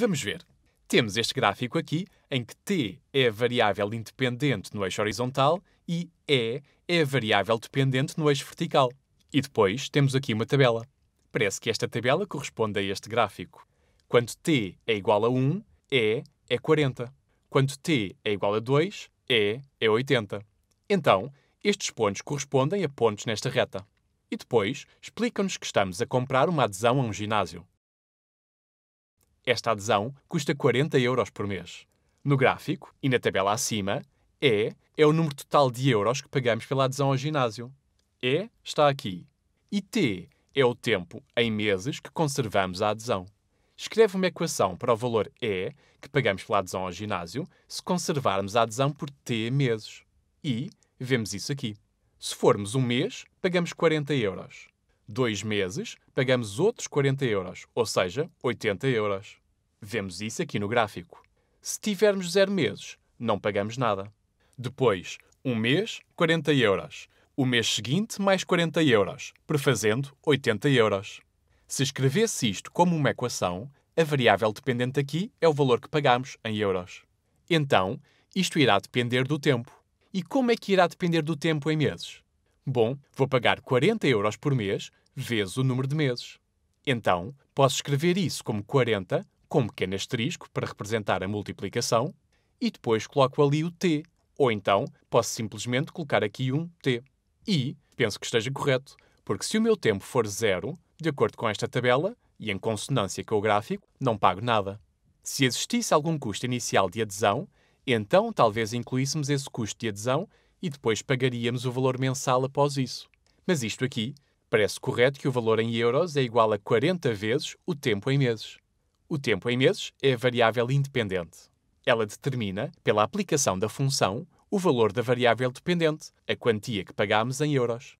Vamos ver. Temos este gráfico aqui, em que t é a variável independente no eixo horizontal e e é a variável dependente no eixo vertical. E depois temos aqui uma tabela. Parece que esta tabela corresponde a este gráfico. Quando t é igual a 1, e é 40. Quando t é igual a 2, e é 80. Então, estes pontos correspondem a pontos nesta reta. E depois, explicam-nos que estamos a comprar uma adesão a um ginásio. Esta adesão custa 40 euros por mês. No gráfico e na tabela acima, E é o número total de euros que pagamos pela adesão ao ginásio. E está aqui. E T é o tempo, em meses, que conservamos a adesão. Escreve uma equação para o valor E que pagamos pela adesão ao ginásio se conservarmos a adesão por T meses. E vemos isso aqui. Se formos um mês, pagamos 40 euros dois meses, pagamos outros 40 euros, ou seja, 80 euros. Vemos isso aqui no gráfico. Se tivermos zero meses, não pagamos nada. Depois, um mês, 40 euros. O mês seguinte, mais 40 euros, prefazendo 80 euros. Se escrevesse isto como uma equação, a variável dependente aqui é o valor que pagamos em euros. Então, isto irá depender do tempo. E como é que irá depender do tempo em meses? Bom, vou pagar 40 euros por mês vezes o número de meses. Então, posso escrever isso como 40, com um pequeno asterisco para representar a multiplicação, e depois coloco ali o T. Ou então, posso simplesmente colocar aqui um T. E penso que esteja correto, porque se o meu tempo for zero, de acordo com esta tabela, e em consonância com o gráfico, não pago nada. Se existisse algum custo inicial de adesão, então talvez incluíssemos esse custo de adesão e depois pagaríamos o valor mensal após isso. Mas isto aqui parece correto que o valor em euros é igual a 40 vezes o tempo em meses. O tempo em meses é a variável independente. Ela determina, pela aplicação da função, o valor da variável dependente, a quantia que pagamos em euros.